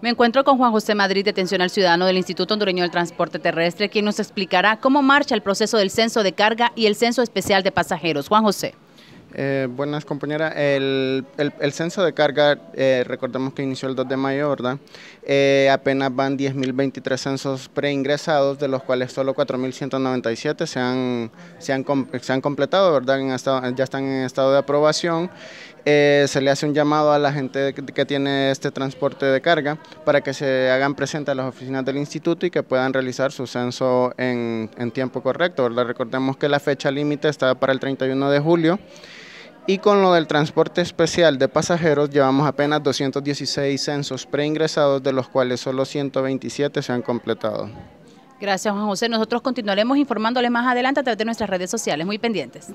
Me encuentro con Juan José Madrid, detención al ciudadano del Instituto Hondureño del Transporte Terrestre, quien nos explicará cómo marcha el proceso del censo de carga y el censo especial de pasajeros. Juan José. Eh, buenas compañeras, el, censo de carga, eh, recordemos que inició el 2 de mayo, ¿verdad? Eh, apenas van 10.023 censos preingresados, de los cuales solo 4.197 se han, se, han, completado, ¿verdad? ya están en estado de aprobación eh, se le hace un llamado a la gente que, tiene este transporte de carga para que se hagan presentes a las oficinas del instituto y que puedan realizar su censo en, tiempo correcto. Recordemos que la fecha límite está para el 31 de julio. Y con lo del transporte especial de pasajeros llevamos apenas 216 censos preingresados, de los cuales solo 127 se han completado. Gracias Juan José. Nosotros continuaremos informándoles más adelante a través de nuestras redes sociales. Muy pendientes.